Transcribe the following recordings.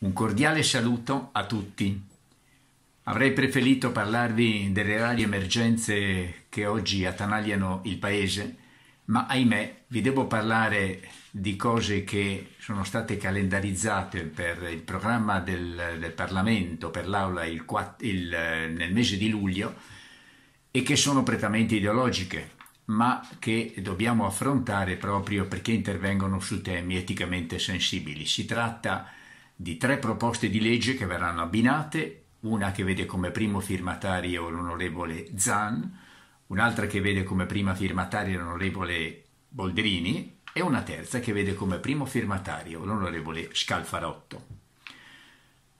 Un cordiale saluto a tutti. Avrei preferito parlarvi delle rari emergenze che oggi attanagliano il paese, ma ahimè vi devo parlare di cose che sono state calendarizzate per il programma del, del Parlamento, per l'Aula il, il, nel mese di luglio e che sono prettamente ideologiche, ma che dobbiamo affrontare proprio perché intervengono su temi eticamente sensibili. Si tratta di di tre proposte di legge che verranno abbinate, una che vede come primo firmatario l'onorevole Zan, un'altra che vede come prima firmatario l'onorevole Boldrini e una terza che vede come primo firmatario l'onorevole Scalfarotto.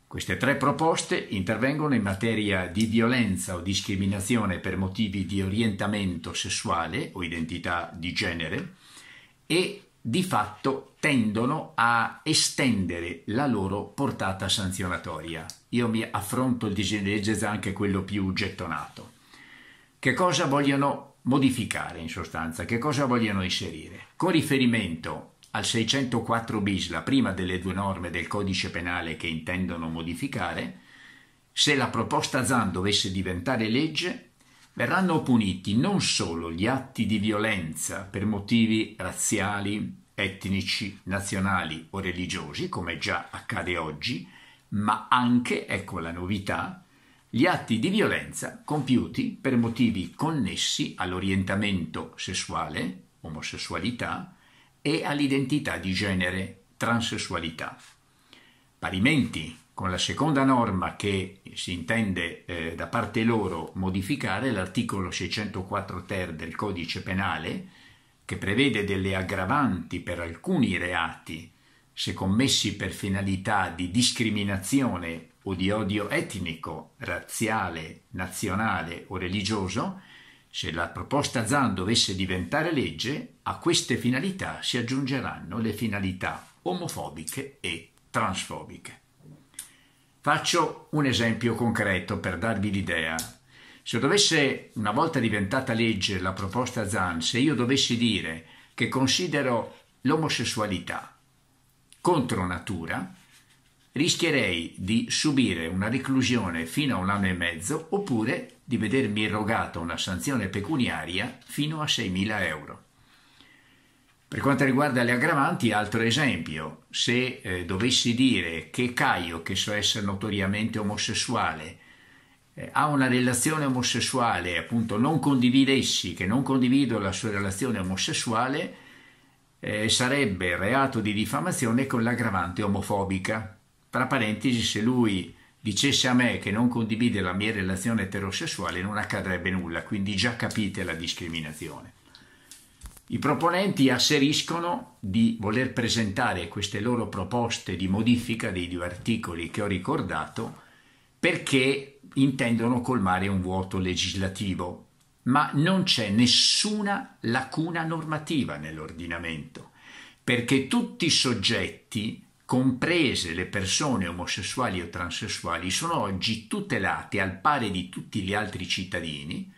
Queste tre proposte intervengono in materia di violenza o discriminazione per motivi di orientamento sessuale o identità di genere e di fatto tendono a estendere la loro portata sanzionatoria. Io mi affronto il disegno di legge Zan, che è quello più gettonato. Che cosa vogliono modificare in sostanza? Che cosa vogliono inserire? Con riferimento al 604 bis, la prima delle due norme del codice penale che intendono modificare, se la proposta ZAN dovesse diventare legge, verranno puniti non solo gli atti di violenza per motivi razziali, etnici, nazionali o religiosi, come già accade oggi, ma anche, ecco la novità, gli atti di violenza compiuti per motivi connessi all'orientamento sessuale, omosessualità, e all'identità di genere, transessualità. Parimenti, con la seconda norma che si intende eh, da parte loro modificare l'articolo 604 ter del codice penale, che prevede delle aggravanti per alcuni reati, se commessi per finalità di discriminazione o di odio etnico, razziale, nazionale o religioso, se la proposta ZAN dovesse diventare legge, a queste finalità si aggiungeranno le finalità omofobiche e transfobiche. Faccio un esempio concreto per darvi l'idea se dovesse, una volta diventata legge la proposta Zan, se io dovessi dire che considero l'omosessualità contro natura, rischierei di subire una reclusione fino a un anno e mezzo oppure di vedermi erogata una sanzione pecuniaria fino a 6.000 euro. Per quanto riguarda le aggravanti, altro esempio, se eh, dovessi dire che Caio, che so essere notoriamente omosessuale, eh, ha una relazione omosessuale, appunto non condividessi che non condivido la sua relazione omosessuale, eh, sarebbe reato di diffamazione con l'aggravante omofobica. Tra parentesi, se lui dicesse a me che non condivide la mia relazione eterosessuale non accadrebbe nulla, quindi già capite la discriminazione. I proponenti asseriscono di voler presentare queste loro proposte di modifica dei due articoli che ho ricordato perché intendono colmare un vuoto legislativo, ma non c'è nessuna lacuna normativa nell'ordinamento, perché tutti i soggetti, comprese le persone omosessuali o transessuali, sono oggi tutelati al pari di tutti gli altri cittadini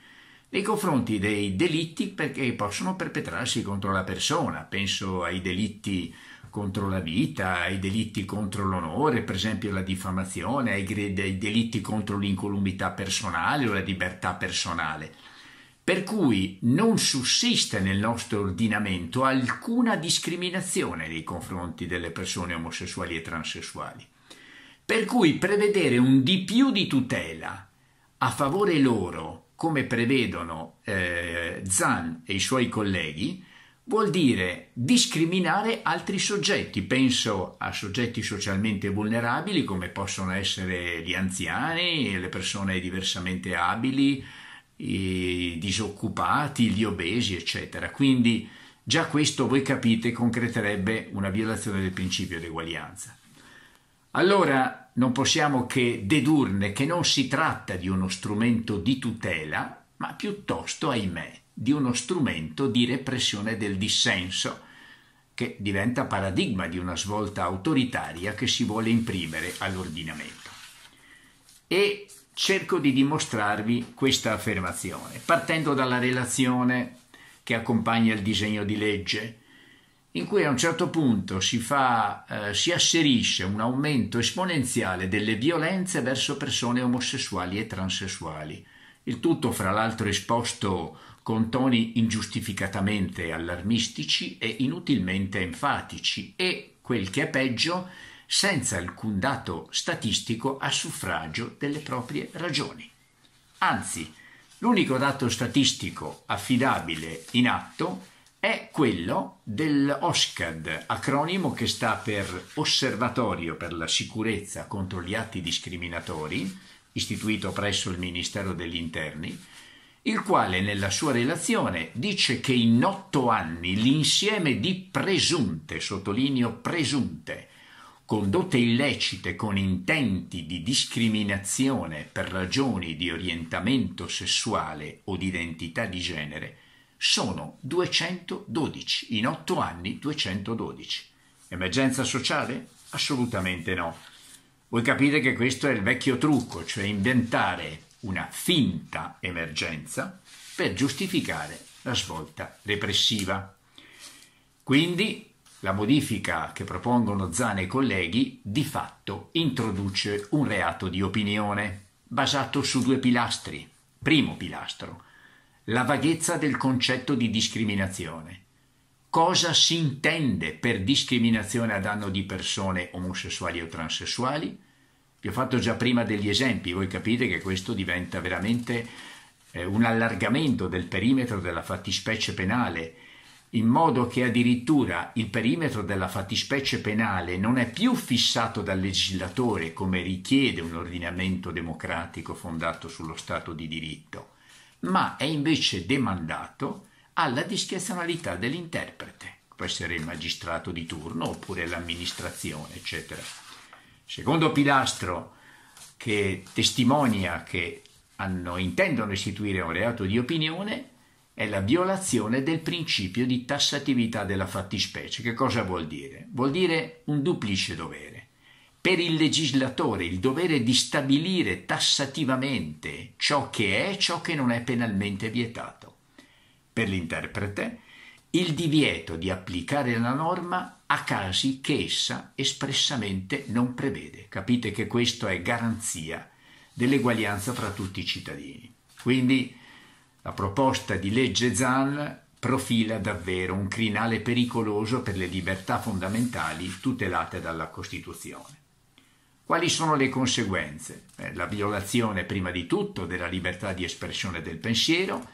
nei confronti dei delitti che possono perpetrarsi contro la persona. Penso ai delitti contro la vita, ai delitti contro l'onore, per esempio la diffamazione, ai, ai delitti contro l'incolumità personale o la libertà personale. Per cui non sussiste nel nostro ordinamento alcuna discriminazione nei confronti delle persone omosessuali e transessuali. Per cui prevedere un di più di tutela a favore loro, come prevedono eh, Zan e i suoi colleghi, vuol dire discriminare altri soggetti. Penso a soggetti socialmente vulnerabili come possono essere gli anziani, le persone diversamente abili, i disoccupati, gli obesi, eccetera. Quindi già questo voi capite concreterebbe una violazione del principio di eguaglianza. Allora non possiamo che dedurne che non si tratta di uno strumento di tutela, ma piuttosto, ahimè, di uno strumento di repressione del dissenso, che diventa paradigma di una svolta autoritaria che si vuole imprimere all'ordinamento. E cerco di dimostrarvi questa affermazione, partendo dalla relazione che accompagna il disegno di legge, in cui a un certo punto si, fa, eh, si asserisce un aumento esponenziale delle violenze verso persone omosessuali e transessuali il tutto fra l'altro esposto con toni ingiustificatamente allarmistici e inutilmente enfatici e, quel che è peggio, senza alcun dato statistico a suffragio delle proprie ragioni. Anzi, l'unico dato statistico affidabile in atto è quello dell'OSCAD, acronimo che sta per Osservatorio per la sicurezza contro gli atti discriminatori, istituito presso il Ministero degli Interni, il quale nella sua relazione dice che in otto anni l'insieme di presunte, sottolineo presunte, condotte illecite con intenti di discriminazione per ragioni di orientamento sessuale o di identità di genere sono 212, in otto anni 212. Emergenza sociale? Assolutamente no. Voi capite che questo è il vecchio trucco, cioè inventare una finta emergenza per giustificare la svolta repressiva. Quindi la modifica che propongono Zane e colleghi di fatto introduce un reato di opinione basato su due pilastri. Primo pilastro, la vaghezza del concetto di discriminazione cosa si intende per discriminazione a danno di persone omosessuali o transessuali. Vi ho fatto già prima degli esempi, voi capite che questo diventa veramente eh, un allargamento del perimetro della fattispecie penale, in modo che addirittura il perimetro della fattispecie penale non è più fissato dal legislatore come richiede un ordinamento democratico fondato sullo Stato di diritto, ma è invece demandato alla discrezionalità dell'interprete, può essere il magistrato di turno oppure l'amministrazione, eccetera. Secondo pilastro che testimonia che hanno, intendono istituire un reato di opinione è la violazione del principio di tassatività della fattispecie. Che cosa vuol dire? Vuol dire un duplice dovere. Per il legislatore il dovere di stabilire tassativamente ciò che è e ciò che non è penalmente vietato per l'interprete, il divieto di applicare la norma a casi che essa espressamente non prevede. Capite che questo è garanzia dell'eguaglianza fra tutti i cittadini. Quindi la proposta di legge Zan profila davvero un crinale pericoloso per le libertà fondamentali tutelate dalla Costituzione. Quali sono le conseguenze? Eh, la violazione prima di tutto della libertà di espressione del pensiero,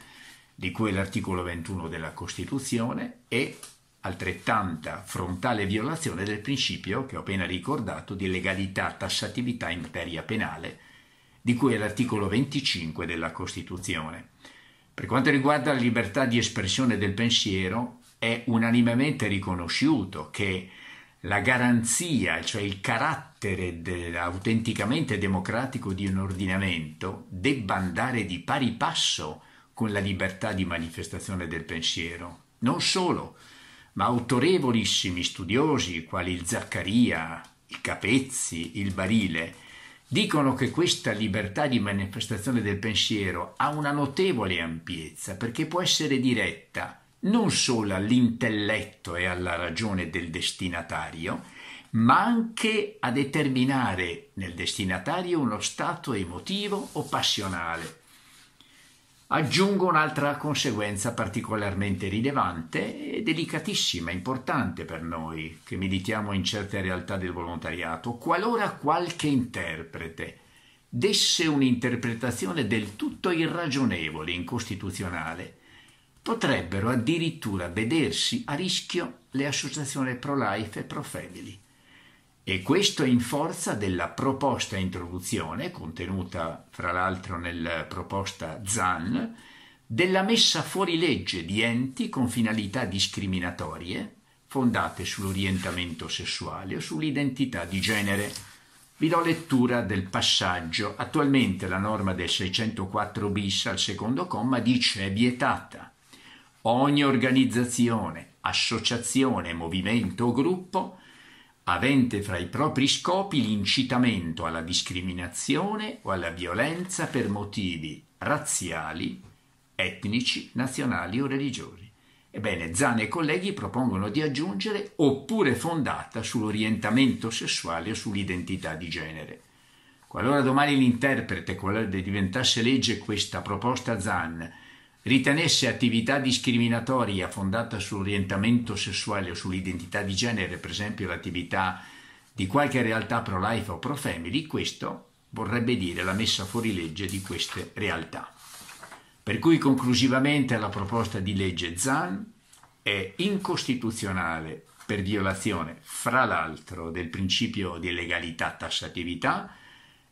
di cui l'articolo 21 della Costituzione e altrettanta frontale violazione del principio che ho appena ricordato di legalità tassatività in materia penale, di cui è l'articolo 25 della Costituzione. Per quanto riguarda la libertà di espressione del pensiero, è unanimemente riconosciuto che la garanzia, cioè il carattere de- autenticamente democratico di un ordinamento, debba andare di pari passo con la libertà di manifestazione del pensiero. Non solo, ma autorevolissimi studiosi quali il Zaccaria, il Capezzi, il Barile, dicono che questa libertà di manifestazione del pensiero ha una notevole ampiezza perché può essere diretta non solo all'intelletto e alla ragione del destinatario, ma anche a determinare nel destinatario uno stato emotivo o passionale Aggiungo un'altra conseguenza particolarmente rilevante e delicatissima, importante per noi che militiamo in certe realtà del volontariato. Qualora qualche interprete desse un'interpretazione del tutto irragionevole, incostituzionale, potrebbero addirittura vedersi a rischio le associazioni pro-life e pro-family. E questo in forza della proposta introduzione, contenuta fra l'altro nella proposta ZAN, della messa fuori legge di enti con finalità discriminatorie fondate sull'orientamento sessuale o sull'identità di genere. Vi do lettura del passaggio. Attualmente la norma del 604 bis al secondo comma dice è vietata ogni organizzazione, associazione, movimento o gruppo avente fra i propri scopi l'incitamento alla discriminazione o alla violenza per motivi razziali, etnici, nazionali o religiosi. Ebbene, Zan e colleghi propongono di aggiungere oppure fondata sull'orientamento sessuale o sull'identità di genere. Qualora domani l'interprete, qualora diventasse legge questa proposta Zan, ritenesse attività discriminatoria fondata sull'orientamento sessuale o sull'identità di genere, per esempio l'attività di qualche realtà pro-life o pro-family, questo vorrebbe dire la messa fuori legge di queste realtà. Per cui conclusivamente la proposta di legge ZAN è incostituzionale per violazione, fra l'altro, del principio di legalità tassatività,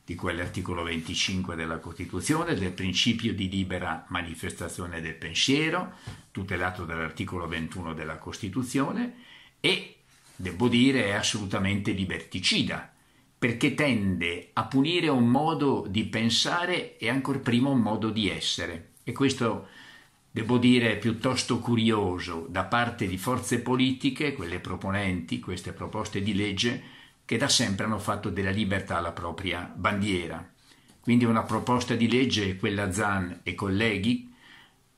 di quell'articolo 25 della Costituzione, del principio di libera manifestazione del pensiero, tutelato dall'articolo 21 della Costituzione, e, devo dire, è assolutamente liberticida, perché tende a punire un modo di pensare e ancor prima un modo di essere. E questo, devo dire, è piuttosto curioso da parte di forze politiche, quelle proponenti, queste proposte di legge, che da sempre hanno fatto della libertà la propria bandiera. Quindi una proposta di legge, quella Zan e colleghi,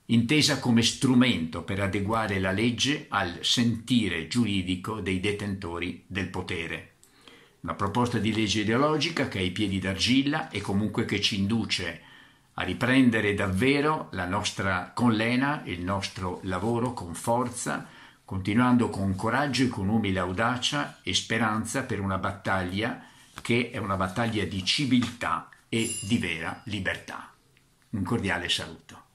intesa come strumento per adeguare la legge al sentire giuridico dei detentori del potere. Una proposta di legge ideologica che ha i piedi d'argilla e comunque che ci induce a riprendere davvero la nostra collena, il nostro lavoro con forza, continuando con coraggio e con umile audacia e speranza per una battaglia che è una battaglia di civiltà e di vera libertà. Un cordiale saluto.